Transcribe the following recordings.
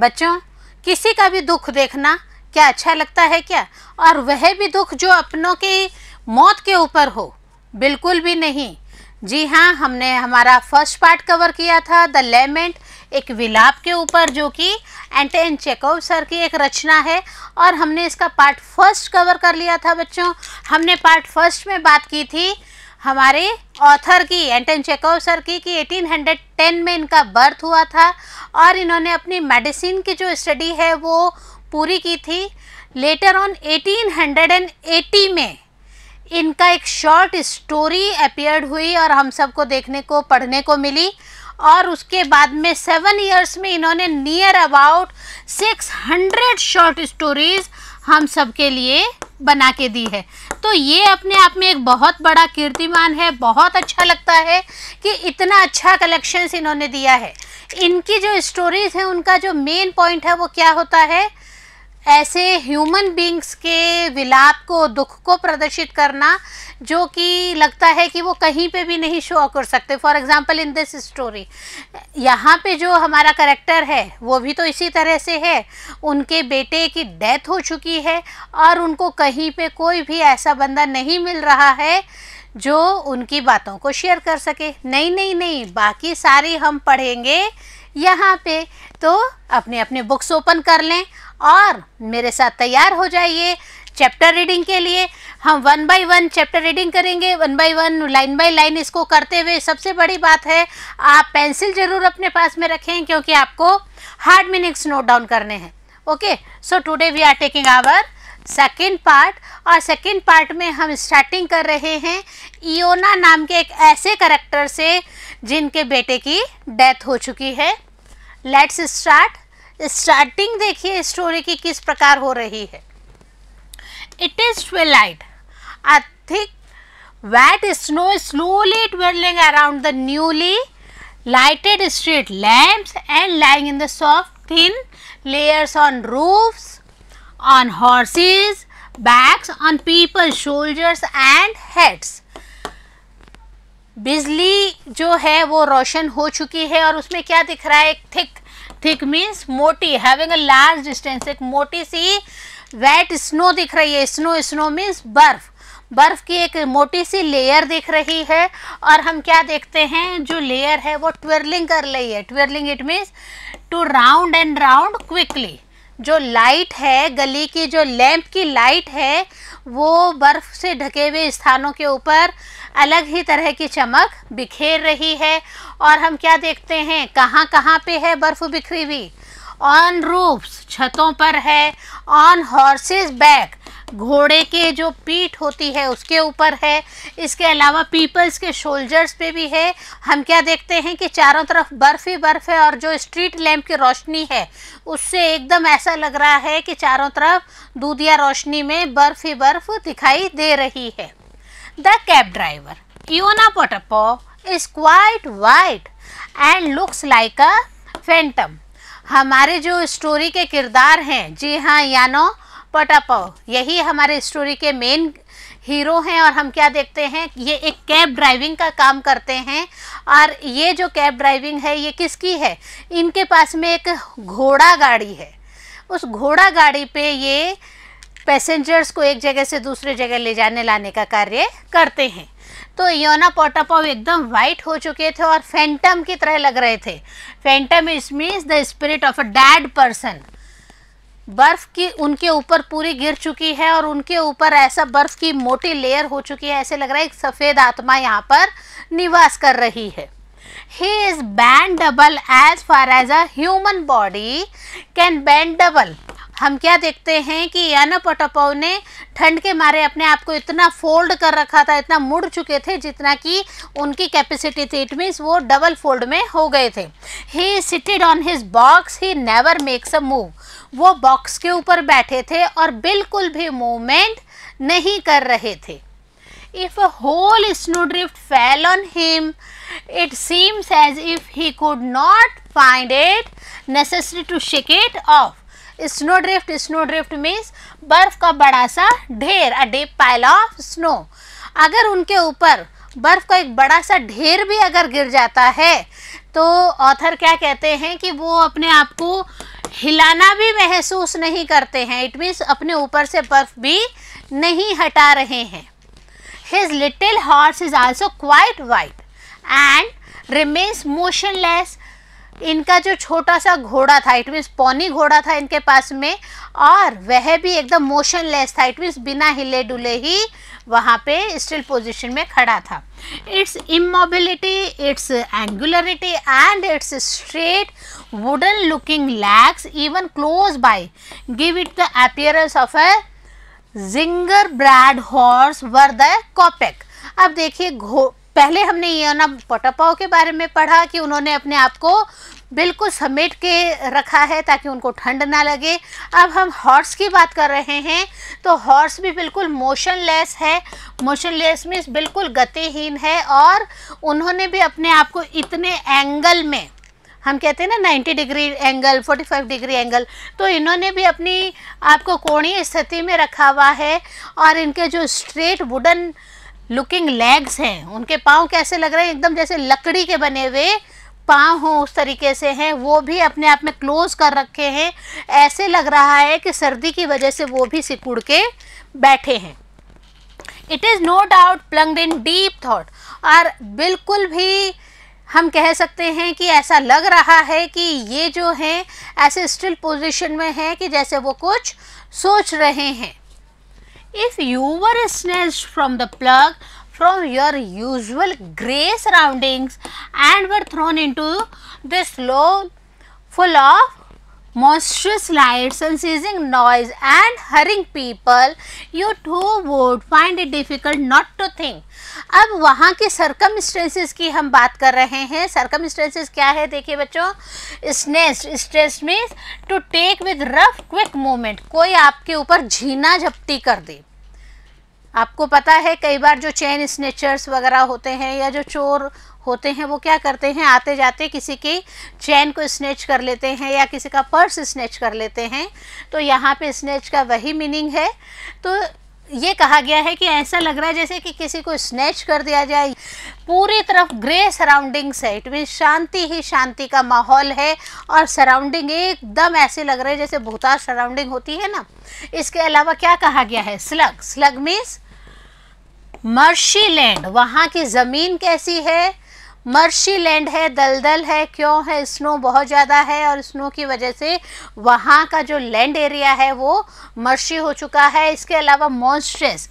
बच्चों किसी का भी दुख देखना क्या अच्छा लगता है क्या और वह भी दुख जो अपनों की मौत के ऊपर हो बिल्कुल भी नहीं जी हाँ हमने हमारा फर्स्ट पार्ट कवर किया था द लेमेंट एक विलाप के ऊपर जो कि एंटेन चेकोव सर की एक रचना है और हमने इसका पार्ट फर्स्ट कवर कर लिया था बच्चों हमने पार्ट फर्स्ट में बात की थी हमारे ऑथर की एंटन चेकोव सर की कि 1810 में इनका बर्थ हुआ था और इन्होंने अपनी मेडिसिन की जो स्टडी है वो पूरी की थी लेटर ऑन 1880 में इनका एक शॉर्ट स्टोरी अपियर्ड हुई और हम सबको देखने को पढ़ने को मिली और उसके बाद में सेवन ईयर्स में इन्होंने नियर अबाउट 600 शॉर्ट स्टोरीज़ हम सबके लिए बना के दी है तो ये अपने आप में एक बहुत बड़ा कीर्तिमान है बहुत अच्छा लगता है कि इतना अच्छा कलेक्शंस इन्होंने दिया है इनकी जो स्टोरीज़ हैं उनका जो मेन पॉइंट है वो क्या होता है ऐसे ह्यूमन बींग्स के विलाप को दुख को प्रदर्शित करना जो कि लगता है कि वो कहीं पे भी नहीं शो कर सकते for example in this story यहाँ पे जो हमारा करेक्टर है वो भी तो इसी तरह से है उनके बेटे की डेथ हो चुकी है और उनको कहीं पे कोई भी ऐसा बंदा नहीं मिल रहा है जो उनकी बातों को शेयर कर सके नहीं नहीं नहीं बाकी सारी हम पढ़ेंगे यहाँ पे तो अपने अपने बुक्स ओपन कर लें और मेरे साथ तैयार हो जाइए चैप्टर रीडिंग के लिए हम one by one chapter reading करेंगे one by one line by line इसको करते हुए सबसे बड़ी बात है आप पेंसिल ज़रूर अपने पास में रखें क्योंकि आपको हार्ड मीनिंग्स नोट डाउन करने हैं okay so today we are taking our second part और सेकेंड पार्ट में हम स्टार्टिंग कर रहे हैं इोना नाम के एक ऐसे करेक्टर से जिनके बेटे की डेथ हो चुकी है लेट्स स्टार्ट स्टार्टिंग देखिए स्टोरी की किस प्रकार हो रही है it is twilight a thick wet snow slowly twirling around the newly lighted street lamps and lying in the soft thin layers on roof on horses backs on people shoulders and heads बिजली जो है वो रोशन हो चुकी है और उसमें क्या दिख रहा है एक थिक थिक मीन्स मोटी हैविंग अ लार्ज डिस्टेंस एक मोटी सी वेट स्नो दिख रही है स्नो स्नो मीन्स बर्फ बर्फ की एक मोटी सी लेयर दिख रही है और हम क्या देखते हैं जो लेयर है वो ट्विरलिंग कर रही है twirling it means to round and round quickly जो लाइट है गली की जो लैंप की लाइट है वो बर्फ़ से ढके हुए स्थानों के ऊपर अलग ही तरह की चमक बिखेर रही है और हम क्या देखते हैं कहाँ कहाँ पे है बर्फ़ बिखरी हुई ऑन रूफ्स छतों पर है ऑन हॉर्सेस बैक घोड़े के जो पीठ होती है उसके ऊपर है इसके अलावा पीपल्स के शोल्जर्स पे भी है हम क्या देखते हैं कि चारों तरफ बर्फ़ ही बर्फ़ है और जो स्ट्रीट लैम्प की रोशनी है उससे एकदम ऐसा लग रहा है कि चारों तरफ दूधिया रोशनी में बर्फ़ ही बर्फ़ दिखाई दे रही है the cab driver. योना Potapo oh, is quite white and looks like a phantom. हमारे जो स्टोरी के किरदार हैं जी हाँ यानो पटापो oh, यही हमारे स्टोरी के मेन हीरो हैं और हम क्या देखते हैं ये एक कैब ड्राइविंग का काम करते हैं और ये जो कैब ड्राइविंग है ये किसकी है इनके पास में एक घोड़ा गाड़ी है उस घोड़ा गाड़ी पे ये पैसेंजर्स को एक जगह से दूसरे जगह ले जाने लाने का कार्य करते हैं तो योना पोटापॉव एकदम वाइट हो चुके थे और फैंटम की तरह लग रहे थे phantom is means the spirit of a dead person बर्फ़ की उनके ऊपर पूरी गिर चुकी है और उनके ऊपर ऐसा बर्फ़ की मोटी लेयर हो चुकी है ऐसे लग रहा है एक सफ़ेद आत्मा यहाँ पर निवास कर रही है he is bent double as far as a human body can bend double हम क्या देखते हैं कि पटापाव ने ठंड के मारे अपने आप को इतना फोल्ड कर रखा था इतना मुड़ चुके थे जितना कि उनकी कैपेसिटी थी इट मीन्स वो डबल फोल्ड में हो गए थे he seated on his box he never makes a move वो बॉक्स के ऊपर बैठे थे और बिल्कुल भी मूवमेंट नहीं कर रहे थे if a whole snowdrift fell on him it seems as if he could not find it necessary to shake it off snow drift snow drift means बर्फ का बड़ा सा ढेर a deep pile of snow अगर उनके ऊपर बर्फ का एक बड़ा सा ढेर भी अगर गिर जाता है तो ऑथर क्या कहते हैं कि वो अपने आप को हिलाना भी महसूस नहीं करते हैं इट मीन्स अपने ऊपर से बर्फ भी नहीं हटा रहे हैं his little horse is also quite white and remains motionless इनका जो छोटा सा घोड़ा था इट मीन्स पौनी घोड़ा था इनके पास में और वह भी एकदम मोशनलेस था इट मीन्स बिना हिले डुले ही वहाँ पे स्टिल पोजीशन में खड़ा था its immobility its angularity and its straight wooden looking legs even close by give it the appearance of a gingerbread horse worth the kopeck अब देखिए घो पहले हमने योना पोटापाओ के बारे में पढ़ा कि उन्होंने अपने आप को बिल्कुल समेट के रखा है ताकि उनको ठंड ना लगे अब हम हॉर्स की बात कर रहे हैं तो हॉर्स भी बिल्कुल मोशनलेस है मोशनलेस मीन्स बिल्कुल गतिहीन है और उन्होंने भी अपने आप को इतने एंगल में हम कहते हैं ना 90 डिग्री एंगल 45 डिग्री एंगल तो इन्होंने भी अपनी आपको कोणीय स्थिति में रखा हुआ है और इनके जो स्ट्रेट वुडन लुकिंग लेग्स हैं उनके पाँव कैसे लग रहे हैं एकदम जैसे लकड़ी के बने हुए पाँव हो उस तरीके से हैं वो भी अपने आप में क्लोज कर रखे हैं ऐसे लग रहा है कि सर्दी की वजह से वो भी सिकुड़ के बैठे हैं it is no doubt plunged in deep thought और बिल्कुल भी हम कह सकते हैं कि ऐसा लग रहा है कि ये जो हैं ऐसे स्टिल पोजिशन में हैं कि जैसे वो कुछ सोच रहे हैं If you were snatched from the plug from your usual grey surroundings and were thrown into this low full of monstrous lights, and unceasing noise and hurrying people, you too would find it difficult not to think. अब वहाँ के सरकम की हम बात कर रहे हैं सरकम क्या है देखिए बच्चों स्नेस stress means to take with rough quick moment कोई आपके ऊपर झीना झपटी कर दे आपको पता है कई बार जो चेन स्नेचर्स वगैरह होते हैं या जो चोर होते हैं वो क्या करते हैं आते जाते किसी की चैन को स्नेच कर लेते हैं या किसी का पर्स स्नेच कर लेते हैं तो यहाँ पे स्नेच का वही मीनिंग है तो ये कहा गया है कि ऐसा लग रहा है जैसे कि किसी को स्नैच कर दिया जाए पूरी तरफ ग्रे सराउंडिंग्स है इट मीन शांति ही शांति का माहौल है और सराउंडिंग एकदम ऐसे लग रहे हैं जैसे भूतार सराउंडिंग होती है ना इसके अलावा क्या कहा गया है slug slug means marshy land वहाँ की ज़मीन कैसी है मर्शी लैंड है दलदल है क्यों है स्नो बहुत ज़्यादा है और स्नो की वजह से वहाँ का जो लैंड एरिया है वो मर्शी हो चुका है इसके अलावा मॉन्स्ट्रेस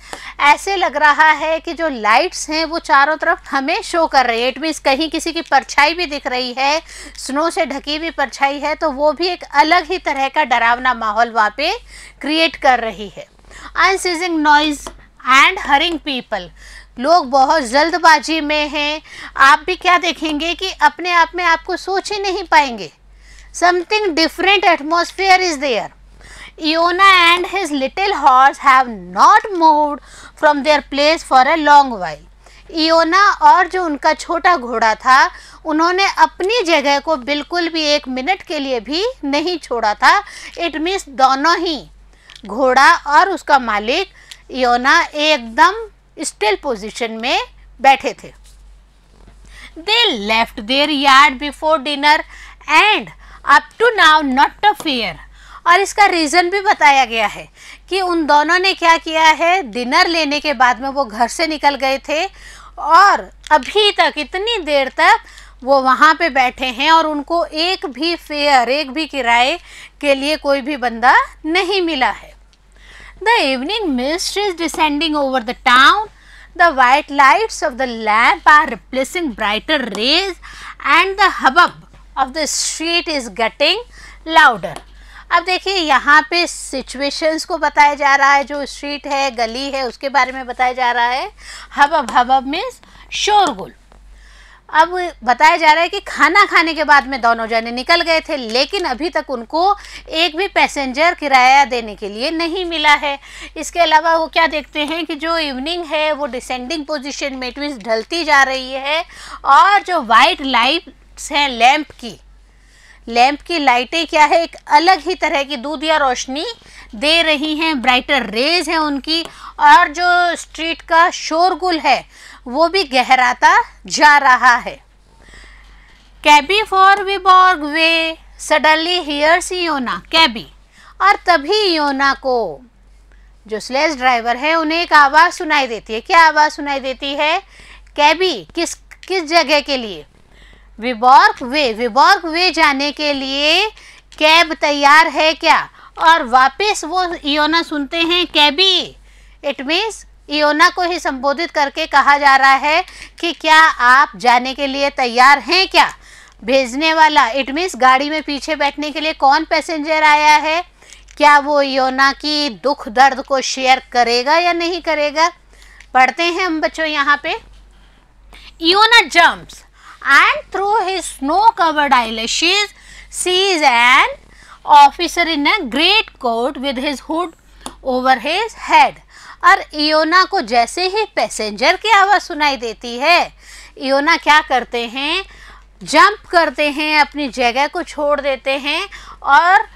ऐसे लग रहा है कि जो लाइट्स हैं वो चारों तरफ हमें शो कर रही है इट मीन्स कहीं किसी की परछाई भी दिख रही है स्नो से ढकी हुई परछाई है तो वो भी एक अलग ही तरह का डरावना माहौल वहाँ पे क्रिएट कर रही है unceasing noise and hurrying people लोग बहुत जल्दबाजी में हैं आप भी क्या देखेंगे कि अपने आप में आपको सोच ही नहीं पाएंगे something different atmosphere is there Iona and his little horse have not moved from their place for a long while. Iona और जो उनका छोटा घोड़ा था उन्होंने अपनी जगह को बिल्कुल भी एक मिनट के लिए भी नहीं छोड़ा था इट मीन्स दोनों ही घोड़ा और उसका मालिक योना एकदम स्टिल पोजिशन में बैठे थे they left their yard before dinner and up to now not a fare और इसका रीज़न भी बताया गया है कि उन दोनों ने क्या किया है डिनर लेने के बाद में वो घर से निकल गए थे और अभी तक इतनी देर तक वो वहाँ पे बैठे हैं और उनको एक भी फेयर एक भी किराए के लिए कोई भी बंदा नहीं मिला है The evening mist is descending over the town. The white lights of the lamp are replacing brighter rays and the hubbub of the street is getting louder. अब देखिए यहाँ पे सिचुएशंस को बताया जा रहा है जो स्ट्रीट है गली है उसके बारे में बताया जा रहा है हबब हबब मीन्स शोरगुल अब बताया जा रहा है कि खाना खाने के बाद में दोनों जने निकल गए थे लेकिन अभी तक उनको एक भी पैसेंजर किराया देने के लिए नहीं मिला है इसके अलावा वो क्या देखते हैं कि जो इवनिंग है वो डिसेंडिंग पोजीशन में ट्विस्ट ढलती जा रही है और जो वाइट लाइट्स हैं लैम्प की लैम्प की लाइटें क्या है एक अलग ही तरह की दूध या रोशनी दे रही हैं ब्राइटर रेज हैं उनकी और जो स्ट्रीट का शोरगुल है वो भी गहराता जा रहा है cabby for Vyborg way suddenly hears Iona cabby और तभी योना को जो स्लेज ड्राइवर है उन्हें एक आवाज़ सुनाई देती है क्या आवाज़ सुनाई देती है कैबी किस किस जगह के लिए विबॉर्क वे विबॉर्क वे जाने के लिए कैब तैयार है क्या और वापस वो योना सुनते हैं कैबी इट मीन्स योना को ही संबोधित करके कहा जा रहा है कि क्या आप जाने के लिए तैयार हैं क्या भेजने वाला इट मीन्स गाड़ी में पीछे बैठने के लिए कौन पैसेंजर आया है क्या वो योना की दुख दर्द को शेयर करेगा या नहीं करेगा पढ़ते हैं हम बच्चों यहाँ पे Iona jumps and through his snow covered eyelashes sees an officer in a great coat with his hood over his head और इोना को जैसे ही पैसेंजर की आवाज़ सुनाई देती है इोना क्या करते हैं जंप करते हैं अपनी जगह को छोड़ देते हैं और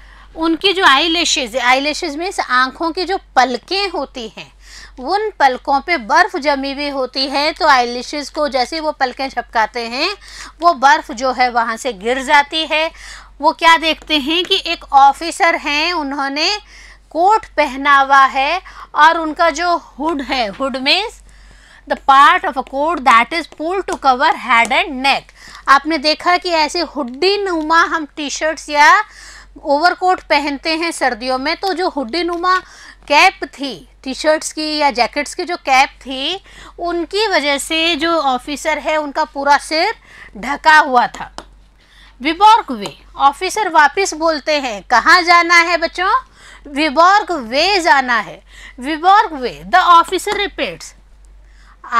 उनकी जो आई लेशेज आई लेशेज मीन्स आँखों की जो पलकें होती हैं उन पलकों पे बर्फ़ जमी हुई होती है तो आईलिशेस को जैसे वो पलकें झपकाते हैं वो बर्फ़ जो है वहाँ से गिर जाती है वो क्या देखते हैं कि एक ऑफिसर हैं उन्होंने कोट पहना हुआ है और उनका जो हुड है hood means the part of a coat that is pull to cover head and neck आपने देखा कि ऐसे हुड्डी नुमा हम टी शर्ट्स या ओवरकोट पहनते हैं सर्दियों में तो जो हुड्डी नुमा कैप थी टी शर्ट्स की या जैकेट्स की जो कैप थी उनकी वजह से जो ऑफिसर है उनका पूरा सिर ढका हुआ था विबॉर्क वे ऑफिसर वापस बोलते हैं कहाँ जाना है बच्चों विबॉर्ग वे जाना है Vyborg way the officer repeats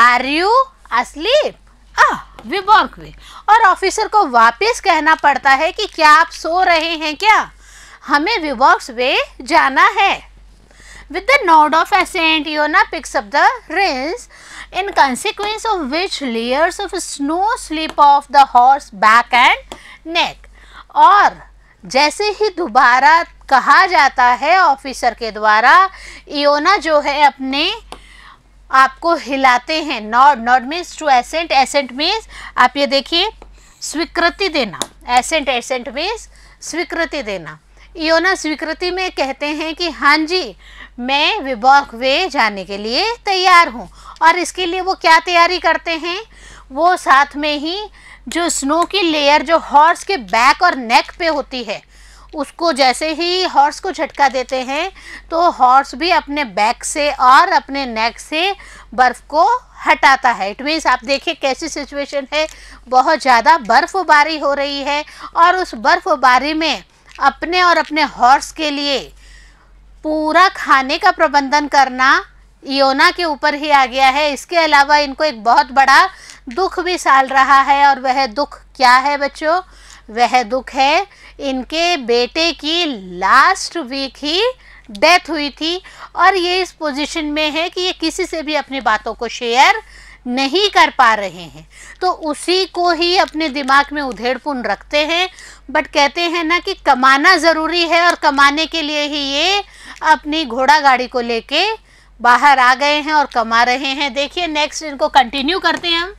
are you asleep Vyborg way और ऑफिसर को वापस कहना पड़ता है कि क्या आप सो रहे हैं क्या हमें विबॉर्ग्स वे जाना है with the nod of assent Yona picks up the reins in consequence of which layers of snow slip off the horse back and neck और जैसे ही दोबारा कहा जाता है ऑफिसर के द्वारा इोना जो है अपने आपको हिलाते हैं nod nod means to assent assent means आप ये देखिए स्वीकृति देना एसेंट एसेंट मीन्स स्वीकृति देना योना स्वीकृति में कहते हैं कि हाँ जी मैं विबॉक वे जाने के लिए तैयार हूँ और इसके लिए वो क्या तैयारी करते हैं वो साथ में ही जो स्नो की लेयर जो हॉर्स के बैक और नेक पे होती है उसको जैसे ही हॉर्स को झटका देते हैं तो हॉर्स भी अपने बैक से और अपने नेक से बर्फ़ को हटाता है इट मीन्स आप देखिए कैसी सिचुएशन है बहुत ज़्यादा बर्फ़बारी हो रही है और उस बर्फ़बारी में अपने और अपने हॉर्स के लिए पूरा खाने का प्रबंधन करना योना के ऊपर ही आ गया है इसके अलावा इनको एक बहुत बड़ा दुख भी साल रहा है और वह दुख क्या है बच्चों वह दुख है इनके बेटे की लास्ट वीक ही डेथ हुई थी और ये इस पोजीशन में है कि ये किसी से भी अपनी बातों को शेयर नहीं कर पा रहे हैं तो उसी को ही अपने दिमाग में उधेड़पुन रखते हैं बट कहते हैं ना कि कमाना ज़रूरी है और कमाने के लिए ही ये अपनी घोड़ा गाड़ी को लेके बाहर आ गए हैं और कमा रहे हैं देखिए नेक्स्ट इनको कंटिन्यू करते हैं हम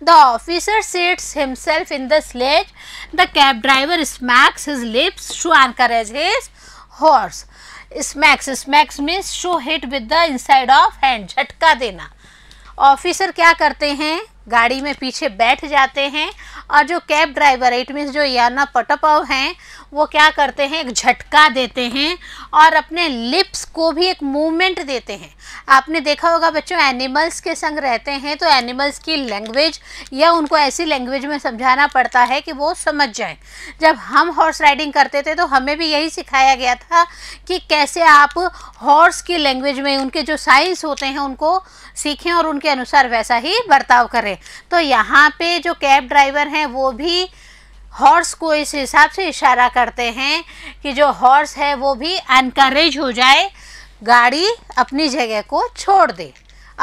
The officer sits himself in the sledge. The cab driver smacks his lips to encourage his horse. Smacks, smacks means show hit with the inside of hand, झटका देना officer क्या करते हैं गाड़ी में पीछे बैठ जाते हैं और जो कैब ड्राइवर है इट मीन्स जो याना पटपव हैं वो क्या करते हैं एक झटका देते हैं और अपने लिप्स को भी एक मूवमेंट देते हैं आपने देखा होगा बच्चों एनिमल्स के संग रहते हैं तो एनिमल्स की लैंग्वेज या उनको ऐसी लैंग्वेज में समझाना पड़ता है कि वो समझ जाए जब हम हॉर्स राइडिंग करते थे तो हमें भी यही सिखाया गया था कि कैसे आप हॉर्स की लैंग्वेज में उनके जो साइंस होते हैं उनको सीखें और उनके अनुसार वैसा ही बर्ताव करें तो यहाँ पे जो कैब ड्राइवर हैं हैं वो भी हॉर्स को इस हिसाब से इशारा करते हैं कि जो हॉर्स है वो भी अनकरेज हो जाए गाड़ी अपनी जगह को छोड़ दे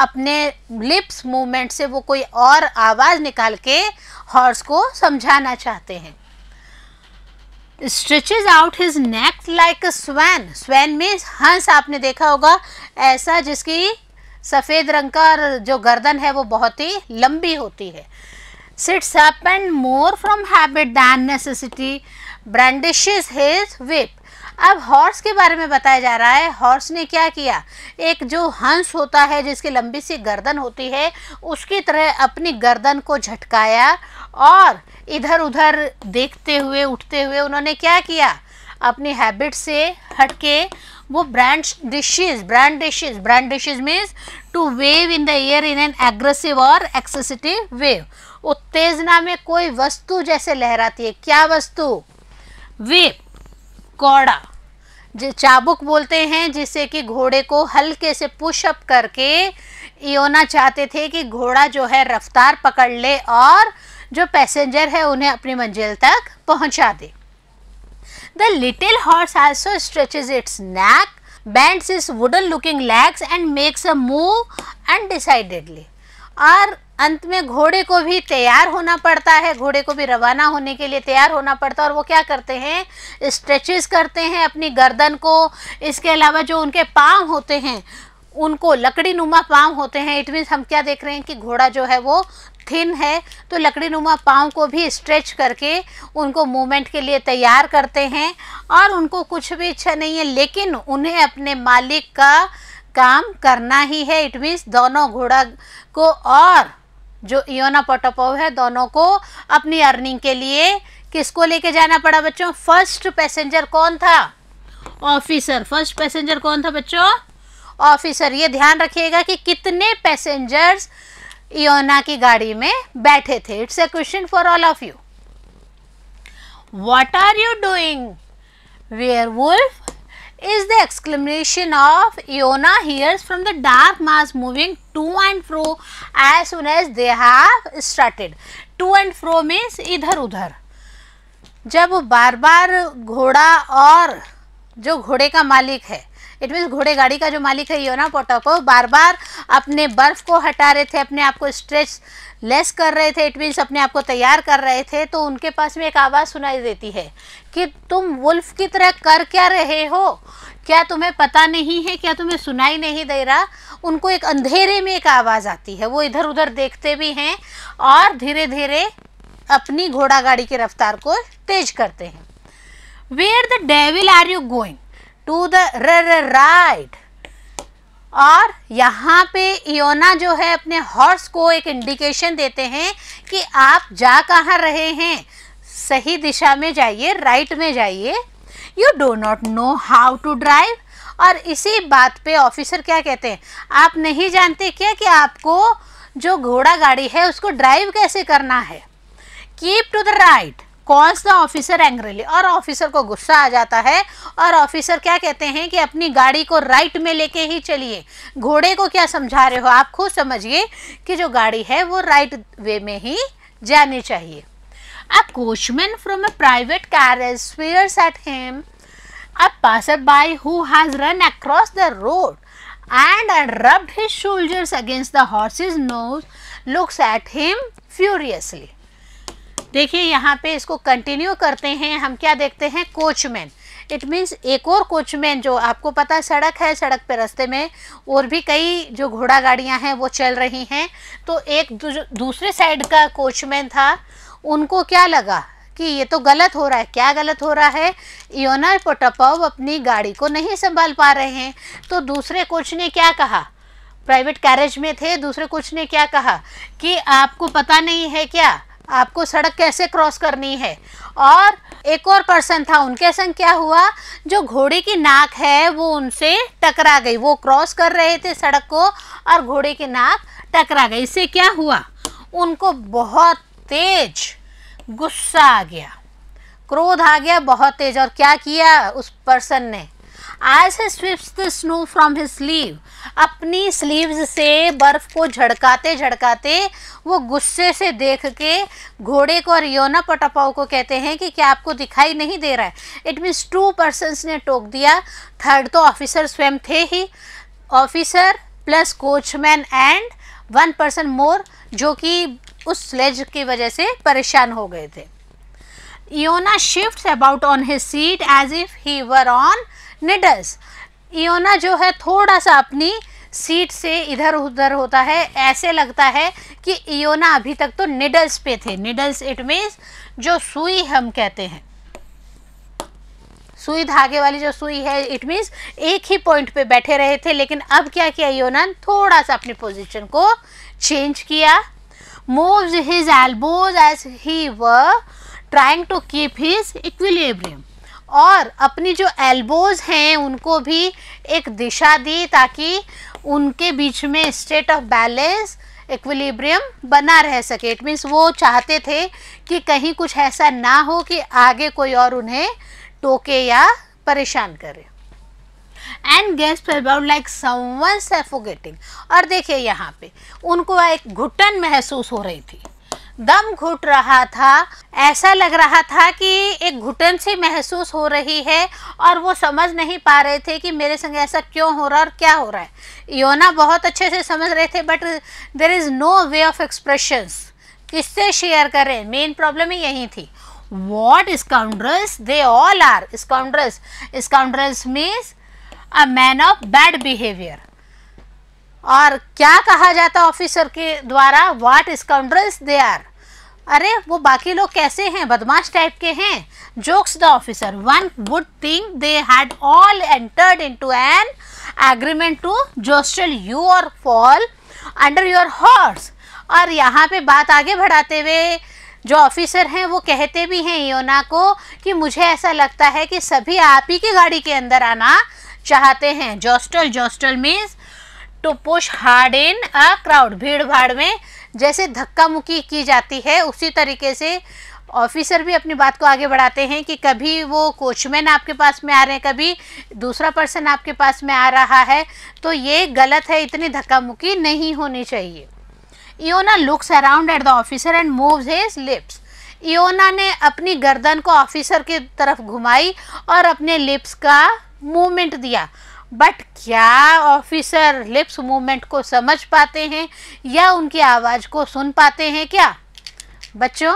अपने लिप्स मूवमेंट से वो कोई और आवाज़ निकाल के हॉर्स को समझाना चाहते हैं stretches out his neck like a swan swan में हंस आपने देखा होगा ऐसा जिसकी सफ़ेद रंग का जो गर्दन है वो बहुत ही लंबी होती है sits up and more from habit than necessity brandishes his whip अब हॉर्स के बारे में बताया जा रहा है हॉर्स ने क्या किया एक जो हंस होता है जिसकी लंबी सी गर्दन होती है उसकी तरह अपनी गर्दन को झटकाया और इधर उधर देखते हुए उठते हुए उन्होंने क्या किया अपनी हैबिट से हटके वो brandishes brandishes brandishes means to wave in the air in an aggressive और एक्सेसिटिव वेव उत्तेजना में कोई वस्तु जैसे लहराती है क्या वस्तु वे कौड़ा चाबुक बोलते हैं जिससे कि घोड़े को हल्के से पुशअप करके योना चाहते थे कि घोड़ा जो है रफ्तार पकड़ ले और जो पैसेंजर है उन्हें अपनी मंजिल तक पहुंचा दे the little horse also stretches its neck bends wooden looking legs and makes a move move undecidedly और अंत में घोड़े को भी तैयार होना पड़ता है घोड़े को भी रवाना होने के लिए तैयार होना पड़ता है और वो क्या करते हैं स्ट्रेचेस करते हैं अपनी गर्दन को इसके अलावा जो उनके पाँव होते हैं उनको लकड़ी नुमा पाँव होते हैं इट मीन्स हम क्या देख रहे हैं कि घोड़ा जो है वो थिन है तो लकड़ी नुमा पाँव को भी स्ट्रेच करके उनको मूवमेंट के लिए तैयार करते हैं और उनको कुछ भी इच्छा नहीं है लेकिन उन्हें अपने मालिक का काम करना ही है इट मीन्स दोनों घोड़ा को और जो योना पोटोपोव है दोनों को अपनी अर्निंग के लिए किसको लेके जाना पड़ा बच्चों फर्स्ट पैसेंजर कौन था ऑफिसर फर्स्ट पैसेंजर कौन था बच्चों ऑफिसर ये ध्यान रखिएगा कि कितने पैसेंजर्स योना की गाड़ी में बैठे थे it's a question for all of you what are you doing werewolf is the exclamation of Iona hears from the dark mass moving to and fro as soon as they have started. To and fro means इधर उधर जब बार बार घोड़ा और जो घोड़े का मालिक है इट मीन्स घोड़े गाड़ी का जो मालिक है योना पोटोको बार बार अपने बर्फ को हटा रहे थे अपने आप को स्ट्रेच लेस कर रहे थे इट मीन्स अपने आप को तैयार कर रहे थे तो उनके पास में एक आवाज़ सुनाई देती है कि तुम वुल्फ की तरह कर क्या रहे हो क्या तुम्हें पता नहीं है क्या तुम्हें सुनाई नहीं दे रहा उनको एक अंधेरे में एक आवाज़ आती है वो इधर उधर देखते भी हैं और धीरे धीरे अपनी घोड़ा गाड़ी की रफ्तार को तेज करते हैं where the devil are you going to the right और यहाँ पे योना जो है अपने हॉर्स को एक इंडिकेशन देते हैं कि आप जा कहाँ रहे हैं सही दिशा में जाइए राइट में जाइए you do not know how to drive और इसी बात पे ऑफिसर क्या कहते हैं आप नहीं जानते क्या कि आपको जो घोड़ा गाड़ी है उसको ड्राइव कैसे करना है keep to the right calls the officer angrily और ऑफिसर को गुस्सा आ जाता है और ऑफिसर क्या कहते हैं कि अपनी गाड़ी को राइट में लेके ही चलिए घोड़े को क्या समझा रहे हो आप खुद समझिए कि जो गाड़ी है वो राइट वे में ही जानी चाहिए A coachman from a private carriage swears at him. A passerby who has run across the road and had rubbed his shoulders against the horse's nose looks at him furiously. देखिए यहाँ पे इसको continue करते हैं हम क्या देखते हैं कोचमैन इट मीन्स एक और कोचमैन जो आपको पता है सड़क है सड़क पे रास्ते में और भी कई जो घोड़ा गाड़ियाँ हैं वो चल रही हैं तो एक दूसरे साइड का कोचमैन था उनको क्या लगा कि ये तो गलत हो रहा है क्या गलत हो रहा है योना पोटापोव अपनी गाड़ी को नहीं संभाल पा रहे हैं तो दूसरे कोच ने क्या कहा प्राइवेट कैरेज में थे दूसरे कोच ने क्या कहा कि आपको पता नहीं है क्या आपको सड़क कैसे क्रॉस करनी है और एक और पर्सन था उनके संग क्या हुआ जो घोड़े की नाक है वो उनसे टकरा गई वो क्रॉस कर रहे थे सड़क को और घोड़े की नाक टकरा गई इससे क्या हुआ उनको बहुत तेज गुस्सा आ गया क्रोध आ गया बहुत तेज और क्या किया उस पर्सन ने आज ही sweeps the snow from his sleeve अपनी स्लीव्स से बर्फ को झड़काते झड़काते वो गुस्से से देख के घोड़े को और योना पटापाओ को कहते हैं कि क्या आपको दिखाई नहीं दे रहा है इट मीन्स टू पर्सन ने टोक दिया थर्ड तो ऑफिसर स्वयं थे ही officer plus coachman and one person more जो कि उस स्लेज की वजह से परेशान हो गए थे Iona shift about on his seat as if he were on needles Iona जो है थोड़ा सा अपनी सीट से इधर उधर होता है ऐसे लगता है कि योना अभी तक तो निडल्स पे थे निडल्स इट मीन्स जो सुई हम कहते हैं सुई धागे वाली जो सुई है इट मीन्स एक ही पॉइंट पे बैठे रहे थे लेकिन अब क्या किया योना थोड़ा सा अपनी पोजीशन को चेंज किया moves his elbows as he were trying to keep his equilibrium और अपनी जो एल्बोज हैं उनको भी एक दिशा दी ताकि उनके बीच में स्टेट ऑफ बैलेंस इक्विलिब्रियम बना रह सके इट मीन्स वो चाहते थे कि कहीं कुछ ऐसा ना हो कि आगे कोई और उन्हें टोके या परेशान करे and gasps about like someone suffocating और देखिए यहाँ पे उनको एक घुटन महसूस हो रही थी दम घुट रहा था ऐसा लग रहा था कि एक घुटन सी महसूस हो रही है और वो समझ नहीं पा रहे थे कि मेरे संग ऐसा क्यों हो रहा है और क्या हो रहा है योना बहुत अच्छे से समझ रहे थे but there is no way of expressions किससे शेयर करें मेन प्रॉब्लम ही यही थी what scoundrels they all are scoundrels scoundrels means a man of bad behaviour और क्या कहा जाता ऑफिसर के द्वारा वाट स्काउंडल्स दे आर अरे वो बाकी लोग कैसे हैं बदमाश टाइप के हैं jokes the officer one would think they had all entered into an agreement to jostle you or fall under your horse और यहाँ पे बात आगे बढ़ाते हुए जो ऑफिसर हैं वो कहते भी हैं योना को कि मुझे ऐसा लगता है कि सभी आप ही की गाड़ी के अंदर आना चाहते हैं jostle jostle means to push hard in a crowd भीड़ भाड़ में जैसे धक्का मुक्की की जाती है उसी तरीके से ऑफिसर भी अपनी बात को आगे बढ़ाते हैं कि कभी वो कोचमैन आपके पास में आ रहे हैं कभी दूसरा पर्सन आपके पास में आ रहा है तो ये गलत है इतनी धक्का मुक्की नहीं होनी चाहिए Iona looks around at the officer and moves his lips Iona ने अपनी गर्दन को ऑफिसर की तरफ घुमाई और अपने लिप्स का मूवमेंट दिया बट क्या ऑफिसर लिप्स मूवमेंट को समझ पाते हैं या उनकी आवाज़ को सुन पाते हैं क्या बच्चों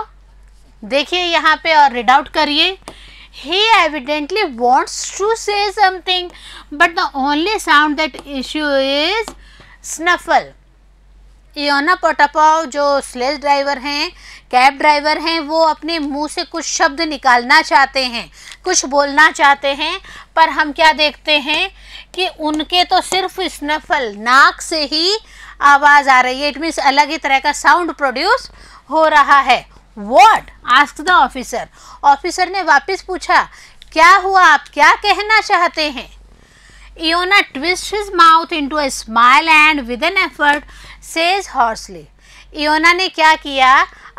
देखिए यहाँ पे और रीड आउट करिए he evidently wants to say something but the only sound that issue is snuffle Iona Potapov जो स्लेज ड्राइवर हैं कैब ड्राइवर हैं वो अपने मुंह से कुछ शब्द निकालना चाहते हैं कुछ बोलना चाहते हैं पर हम क्या देखते हैं कि उनके तो सिर्फ स्नफल नाक से ही आवाज़ आ रही है इट मीन्स अलग ही तरह का साउंड प्रोड्यूस हो रहा है what asks the officer officer ने वापस पूछा क्या हुआ आप क्या कहना चाहते हैं Iona twists his mouth into a smile and with an effort says hoarsely Iona ने क्या किया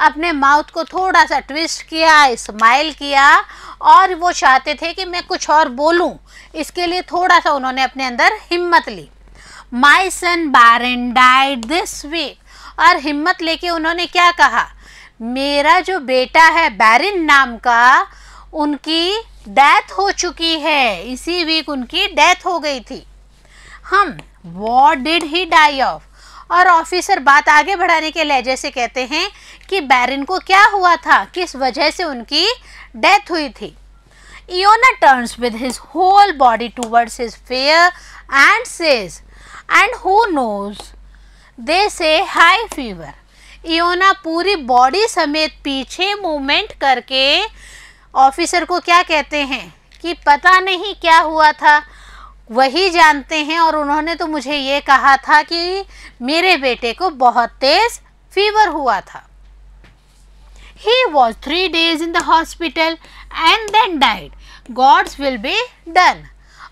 अपने माउथ को थोड़ा सा ट्विस्ट किया स्माइल किया और वो चाहते थे कि मैं कुछ और बोलूं इसके लिए थोड़ा सा उन्होंने अपने अंदर हिम्मत ली माई सन बारन डाइड दिस वीक और हिम्मत लेके उन्होंने क्या कहा मेरा जो बेटा है बैरिन नाम का उनकी डेथ हो चुकी है इसी वीक उनकी डेथ हो गई थी हम what did he die of और ऑफिसर बात आगे बढ़ाने के लहजे से कहते हैं कि बैरिन को क्या हुआ था किस वजह से उनकी डेथ हुई थी Iona turns with his whole body towards his fare and says and who knows they say high fever इोना पूरी बॉडी समेत पीछे मूवमेंट करके ऑफिसर को क्या कहते हैं कि पता नहीं क्या हुआ था वही जानते हैं और उन्होंने तो मुझे ये कहा था कि मेरे बेटे को बहुत तेज फीवर हुआ था he was three days in the hospital and then died God's will be done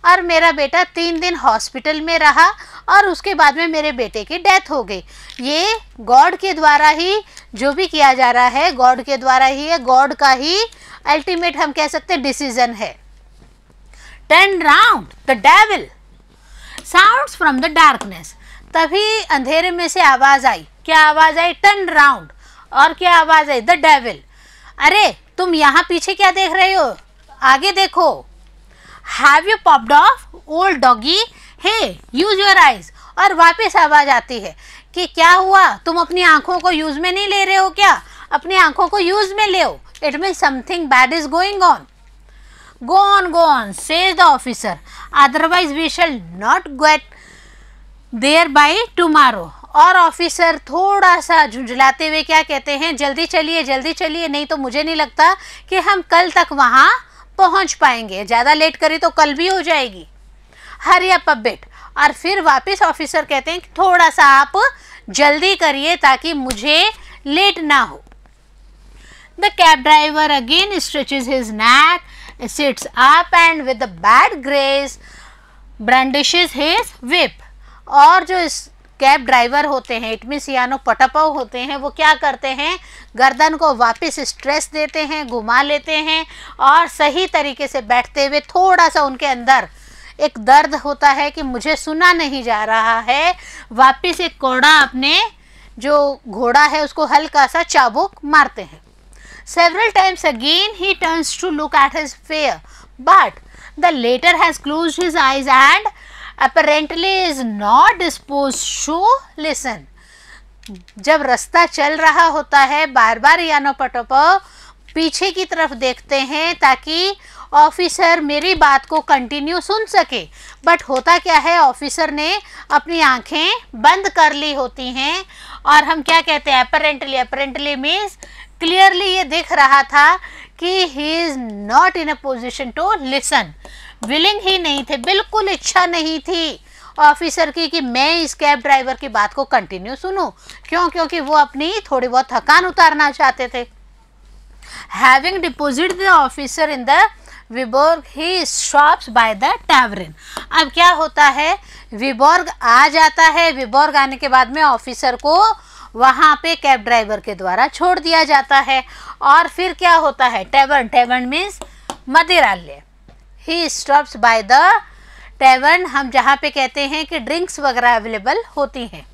और मेरा बेटा तीन दिन हॉस्पिटल में रहा और उसके बाद में मेरे बेटे की डेथ हो गई ये गॉड के द्वारा ही जो भी किया जा रहा है गॉड के द्वारा ही है गॉड का ही अल्टीमेट हम कह सकते डिसीज़न है turn round the devil sound from the darkness तभी अंधेरे में से आवाज आई क्या आवाज आई टर्न राउंड और क्या आवाज आई द डेविल अरे तुम यहाँ पीछे क्या देख रहे हो आगे देखो have you popped off old doggy hey use your eyes और वापस आवाज आती है कि क्या हुआ तुम अपनी आंखों को यूज में नहीं ले रहे हो क्या अपनी आंखों को यूज में ले it mean something bad is going on Go on, go on, says the officer. Otherwise, we shall not get there by tomorrow. और ऑफिसर थोड़ा सा झुंझलाते हुए क्या कहते हैं जल्दी चलिए जल्दी चलिए नहीं तो मुझे नहीं लगता कि हम कल तक वहाँ पहुँच पाएंगे ज़्यादा लेट करें तो कल भी हो जाएगी हरी अप बेट और फिर वापस ऑफिसर कहते हैं कि थोड़ा सा आप जल्दी करिए ताकि मुझे लेट ना हो the cab driver again stretches his neck sits up and with a bad grace brandishes his whip और जो इस कैब ड्राइवर होते हैं इट मीन्स यानो पटापाव होते हैं वो क्या करते हैं गर्दन को वापस स्ट्रेस देते हैं घुमा लेते हैं और सही तरीके से बैठते हुए थोड़ा सा उनके अंदर एक दर्द होता है कि मुझे सुना नहीं जा रहा है वापस एक कोड़ा अपने जो घोड़ा है उसको हल्का सा चाबुक मारते हैं Several times again he turns to look at his fare, but the latter has closed his eyes and apparently is not disposed to listen. जब रास्ता चल रहा होता है बार बार यानो पटो पर पीछे की तरफ देखते हैं ताकि ऑफिसर मेरी बात को कंटिन्यू सुन सके बट होता क्या है ऑफिसर ने अपनी आंखें बंद कर ली होती हैं और हम क्या कहते हैं अपरेंटली अपरेंटली मीन्स क्लियरली ये देख रहा था कि he is not in a position to listen willing ही नहीं थे बिल्कुल इच्छा नहीं थी ऑफिसर की कि मैं इस कैब ड्राइवर की बात को कंटिन्यू सुनूं क्यों क्योंकि वो अपनी थोड़ी बहुत थकान उतारना चाहते थे having deposited the officer in the Vyborg he stops by the tavern अब क्या होता है विबोर्ग आ जाता है विबोर्ग आने के बाद में ऑफिसर को वहाँ पे कैब ड्राइवर के द्वारा छोड़ दिया जाता है और फिर क्या होता है टेवन टेवन मीन्स मदिरालय he stops by the tavern हम जहाँ पे कहते हैं कि ड्रिंक्स वगैरह अवेलेबल होती हैं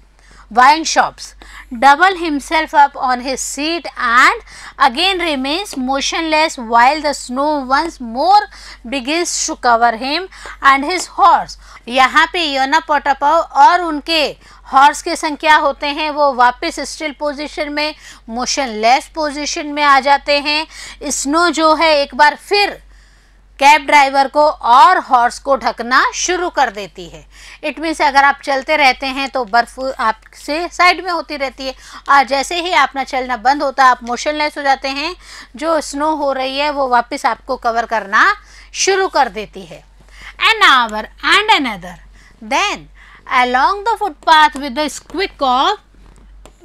wine shops double himself up on his seat and again remains motionless while the snow once more begins to cover him and his horse यहाँ पे योना पोटापाव और उनके हॉर्स के संख्या होते हैं वो वापस स्टिल पोजीशन में मोशन लेस पोजिशन में आ जाते हैं स्नो जो है एक बार फिर कैब ड्राइवर को और हॉर्स को ढकना शुरू कर देती है इट मीन्स अगर आप चलते रहते हैं तो बर्फ आपसे साइड में होती रहती है और जैसे ही आपना चलना बंद होता है आप मोशनलेस हो जाते हैं जो स्नो हो रही है वो वापस आपको कवर करना शुरू कर देती है an hour and another then along the footpath with the squeak of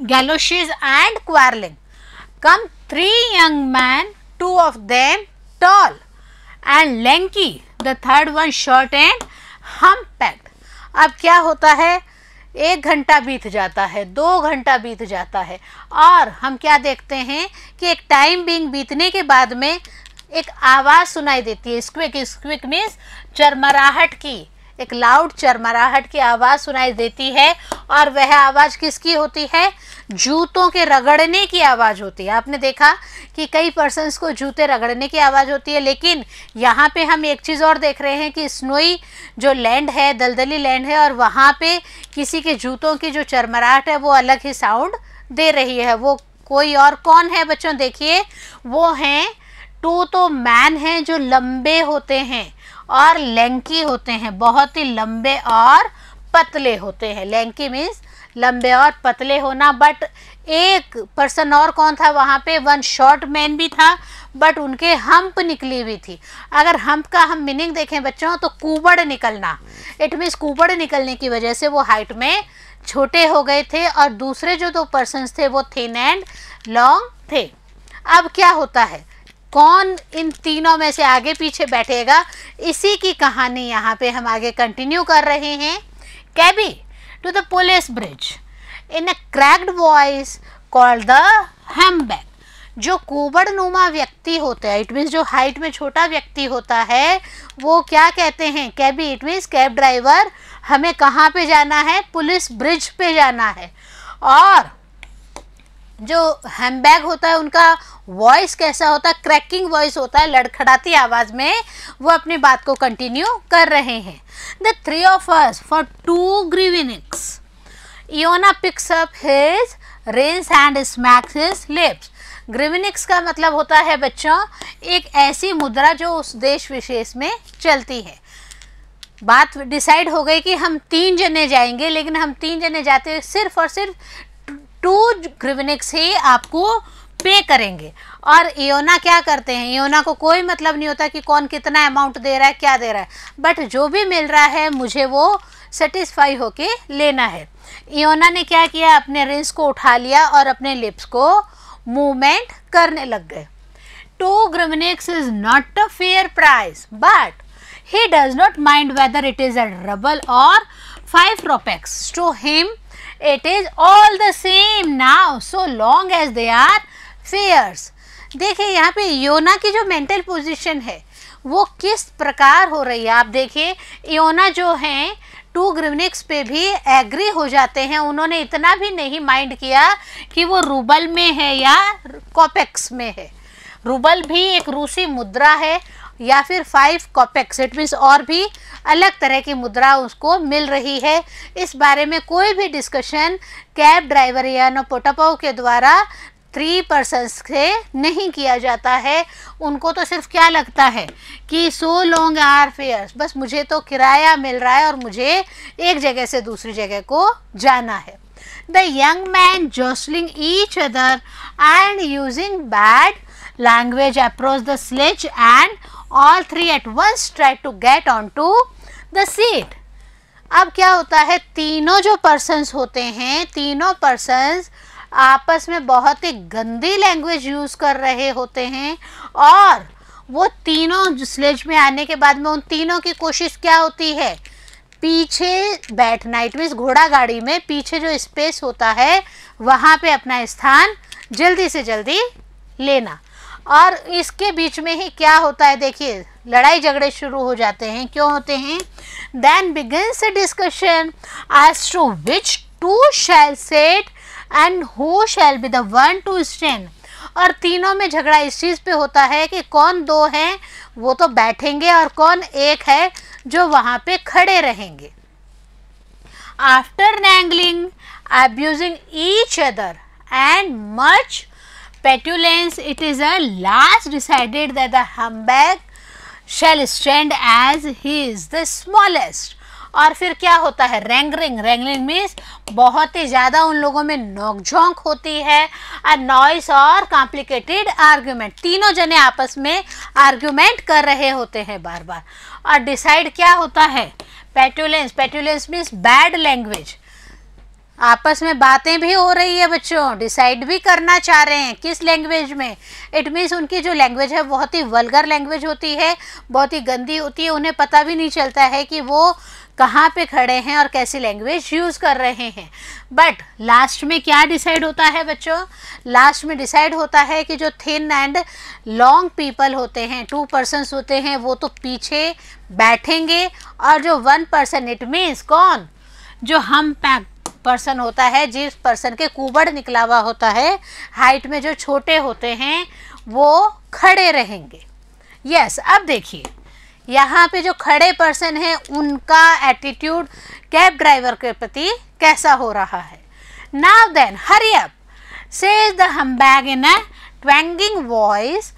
galoshes and quarreling. Come three young men, two of them tall and lanky, the third one short and humpbacked. ab kya hota hai एक घंटा बीत जाता है दो घंटा बीत जाता है और हम क्या देखते हैं कि एक टाइम बींग बीतने के बाद में एक आवाज़ सुनाई देती है स्क्विक स्क्विक मीन्स चरमराहट की एक लाउड चरमराहट की आवाज़ सुनाई देती है और वह आवाज़ किसकी होती है जूतों के रगड़ने की आवाज़ होती है आपने देखा कि कई पर्सनस को जूते रगड़ने की आवाज़ होती है लेकिन यहाँ पे हम एक चीज़ और देख रहे हैं कि स्नोई जो लैंड है दलदली लैंड है और वहाँ पे किसी के जूतों की जो चरमराहट है वो अलग ही साउंड दे रही है वो कोई और कौन है बच्चों देखिए वो हैं टू तो मैन हैं जो लंबे होते हैं और लेंकी होते हैं बहुत ही लंबे और पतले होते हैं लेंकी मीन्स लंबे और पतले होना बट एक पर्सन और कौन था वहाँ पे वन शॉर्ट मैन भी था बट उनके हम्प निकली हुई थी अगर हम्प का हम मीनिंग देखें बच्चों तो कुबड़ निकलना इट मीन्स कुबड़ निकलने की वजह से वो हाइट में छोटे हो गए थे और दूसरे जो दो पर्सन थे वो थिन एंड लॉन्ग थे अब क्या होता है कौन इन तीनों में से आगे पीछे बैठेगा इसी की कहानी यहाँ पे हम आगे कंटिन्यू कर रहे हैं cabby to the police bridge in a cracked voice called the hunchback जो नुमा व्यक्ति होते हैं इट मीन्स जो हाइट में छोटा व्यक्ति होता है वो क्या कहते हैं cabby it means cab driver हमें कहाँ पे जाना है पुलिस ब्रिज पे जाना है और जो हैमबैग होता है उनका वॉइस कैसा होता है क्रैकिंग वॉइस होता है लड़खड़ाती आवाज़ में वो अपनी बात को कंटिन्यू कर रहे हैं the three of us for two grivenniks Iona picks up his reins and smacks his lips grivenniks का मतलब होता है बच्चों एक ऐसी मुद्रा जो उस देश विशेष में चलती है बात डिसाइड हो गई कि हम तीन जने जाएंगे लेकिन हम तीन जने जाते हुए सिर्फ और सिर्फ टू ग्रिविनिक्स ही आपको पे करेंगे और योना क्या करते हैं योना को कोई मतलब नहीं होता कि कौन कितना अमाउंट दे रहा है क्या दे रहा है बट जो भी मिल रहा है मुझे वो सेटिस्फाई होके लेना है योना ने क्या किया अपने रिंस को उठा लिया और अपने लिप्स को मूवमेंट करने लग गए two grivenniks is not a fair price but he does not mind whether it is a rouble or five kopecks to him it is all the same now so long as they are fears देखिए यहाँ पे योना की जो mental position है वो किस प्रकार हो रही है आप देखिए योना जो हैं टू ग्रिवनिक्स पे भी एग्री हो जाते हैं उन्होंने इतना भी नहीं माइंड किया कि वो रूबल में है या कॉपेक्स में है रूबल भी एक रूसी मुद्रा है या फिर फाइव कॉपेक्स इट मीन्स और भी अलग तरह की मुद्रा उसको मिल रही है इस बारे में कोई भी डिस्कशन कैब ड्राइवर या नोपोटपाओ के द्वारा थ्री पर्सन से नहीं किया जाता है उनको तो सिर्फ क्या लगता है कि सो लॉन्ग आर फेयर्स बस मुझे तो किराया मिल रहा है और मुझे एक जगह से दूसरी जगह को जाना है the young man jostling each other and using bad language approach the sledge and all three at once try to get onto the seat. अब क्या होता है तीनों जो पर्सनस होते हैं तीनों पर्सनस आपस में बहुत ही गंदी लैंग्वेज यूज़ कर रहे होते हैं और वो तीनों स्लेज में आने के बाद में उन तीनों की कोशिश क्या होती है पीछे बैठना इट मीन्स घोड़ा गाड़ी में पीछे जो स्पेस होता है वहाँ पे अपना स्थान जल्दी से जल्दी लेना और इसके बीच में ही क्या होता है देखिए लड़ाई झगड़े शुरू हो जाते हैं क्यों होते हैं then begins a discussion as to which two shall sit and who shall be the one to stand और तीनों में झगड़ा इस चीज़ पे होता है कि कौन दो हैं वो तो बैठेंगे और कौन एक है जो वहाँ पे खड़े रहेंगे after wrangling abusing each other and much petulance, it is a last decided that the humpback shall stand as he is the smallest. और फिर क्या होता है रेंगरिंग रेंगरिंग मीन्स बहुत ही ज़्यादा उन लोगों में नोकझोंक होती है और नॉइस और कॉम्प्लिकेटेड आर्ग्यूमेंट तीनों जने आपस में आर्ग्यूमेंट कर रहे होते हैं बार बार और डिसाइड क्या होता है petulance petulance means bad language आपस में बातें भी हो रही है बच्चों डिसाइड भी करना चाह रहे हैं किस लैंग्वेज में इट मीन्स उनकी जो लैंग्वेज है बहुत ही वलगर लैंग्वेज होती है बहुत ही गंदी होती है उन्हें पता भी नहीं चलता है कि वो कहाँ पे खड़े हैं और कैसी लैंग्वेज यूज़ कर रहे हैं बट लास्ट में क्या डिसाइड होता है बच्चों लास्ट में डिसाइड होता है कि जो थिन एंड लॉन्ग पीपल होते हैं टू पर्सनस होते हैं वो तो पीछे बैठेंगे और जो वन पर्सन इट मीन्स कौन जो हम पैक पर्सन होता है जिस पर्सन के कुबड़ निकला हुआ होता है हाइट में जो छोटे होते हैं वो खड़े रहेंगे यस yes, अब देखिए यहाँ पे जो खड़े पर्सन हैं उनका एटीट्यूड कैब ड्राइवर के प्रति कैसा हो रहा है now then hurry says the hunchback in a twanging voice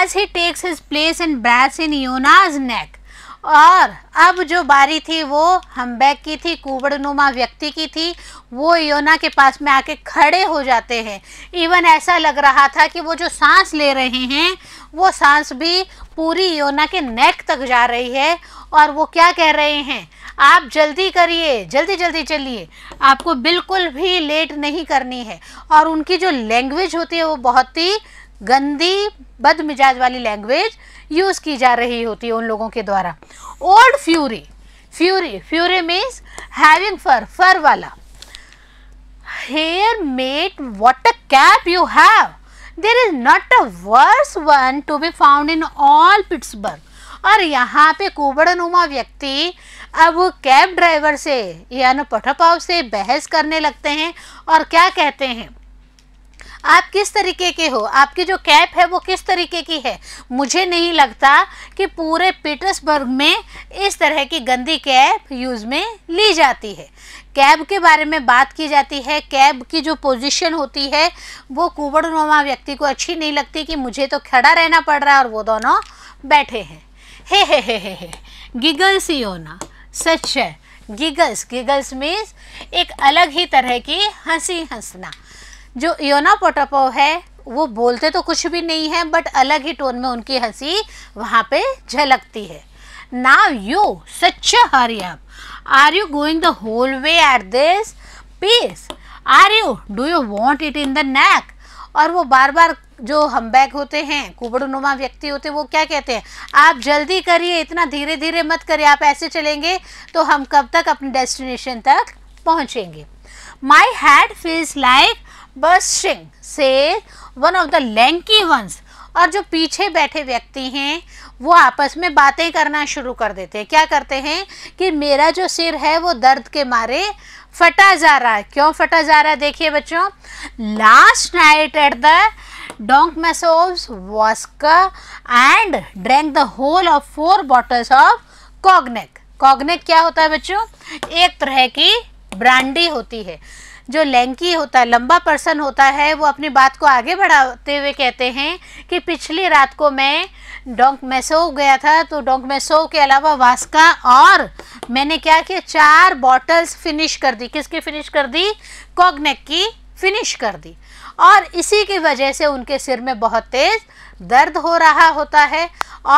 as he takes his place in breathes in Iona's neck और अब जो बारी थी वो हमबैक की थी कुबड़नुमा व्यक्ति की थी वो योना के पास में आके खड़े हो जाते हैं इवन ऐसा लग रहा था कि वो जो सांस ले रहे हैं वो सांस भी पूरी योना के नेक तक जा रही है और वो क्या कह रहे हैं आप जल्दी करिए जल्दी जल्दी चलिए आपको बिल्कुल भी लेट नहीं करनी है और उनकी जो लैंग्वेज होती है वो बहुत ही गंदी बदमिजाज वाली लैंग्वेज यूज़ की जा रही होती है उन लोगों के द्वारा old furry furry furry means having fur fur वाला hair mate what a cap you have there is not a worse one to be found in all Petersburg और यहाँ पे कुबड़नुमा व्यक्ति अब कैब ड्राइवर से यानी पठपाव से बहस करने लगते हैं और क्या कहते हैं आप किस तरीके के हो आपकी जो कैप है वो किस तरीके की है मुझे नहीं लगता कि पूरे पीटर्सबर्ग में इस तरह की गंदी कैप यूज़ में ली जाती है कैब के बारे में बात की जाती है कैब की जो पोजीशन होती है वो कुबड़नुमा व्यक्ति को अच्छी नहीं लगती कि मुझे तो खड़ा रहना पड़ रहा है और वो दोनों बैठे हैं हे हे हे हे हे गिगल्स ही होना सच है गिगल्स गिगल्स मीन्स एक अलग ही तरह की हंसी हंसना जो योना पोटापो है वो बोलते तो कुछ भी नहीं है बट अलग ही टोन में उनकी हंसी वहाँ पे झलकती है now you such hurry are you going the whole way at this pace are you do you want it in the neck और वो बार बार जो हम बैग होते हैं कुबड़नुमा व्यक्ति होते हैं वो क्या कहते हैं आप जल्दी करिए इतना धीरे धीरे मत करिए आप ऐसे चलेंगे तो हम कब तक अपने डेस्टिनेशन तक पहुँचेंगे my head feels like bursting says one of the lanky ones और जो पीछे बैठे व्यक्ति हैं वो आपस में बातें करना शुरू कर देते हैं क्या करते हैं कि मेरा जो सिर है वो दर्द के मारे फटा जा रहा है क्यों फटा जा रहा है देखिए बच्चों last night at the Dukmasovs Vaska and drank the whole of four bottles of cognac cognac क्या होता है बच्चों एक तरह की ब्रांडी होती है जो लैंकी होता है लंबा पर्सन होता है वो अपनी बात को आगे बढ़ाते हुए कहते हैं कि पिछली रात को मैं डोंक मैसो गया था तो डोंक मैसो के अलावा वास्का और मैंने क्या किया चार बॉटल्स फिनिश कर दी किसकी फिनिश कर दी कॉगनेक की फिनिश कर दी और इसी की वजह से उनके सिर में बहुत तेज़ दर्द हो रहा होता है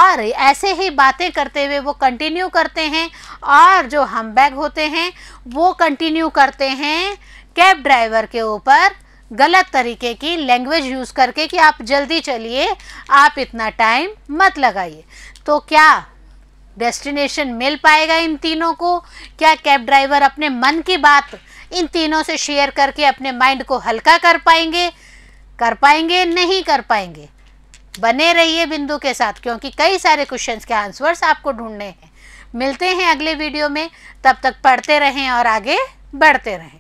और ऐसे ही बातें करते हुए वो कंटिन्यू करते हैं और जो हम बैग होते हैं वो कंटिन्यू करते हैं कैब ड्राइवर के ऊपर गलत तरीके की लैंग्वेज यूज़ करके कि आप जल्दी चलिए आप इतना टाइम मत लगाइए तो क्या डेस्टिनेशन मिल पाएगा इन तीनों को क्या कैब ड्राइवर अपने मन की बात इन तीनों से शेयर करके अपने माइंड को हल्का कर पाएंगे कर पाएंगे नहीं कर पाएंगे बने रहिए बिंदु के साथ क्योंकि कई सारे क्वेश्चंस के आंसर्स आपको ढूंढने हैं मिलते हैं अगले वीडियो में तब तक पढ़ते रहें और आगे बढ़ते रहें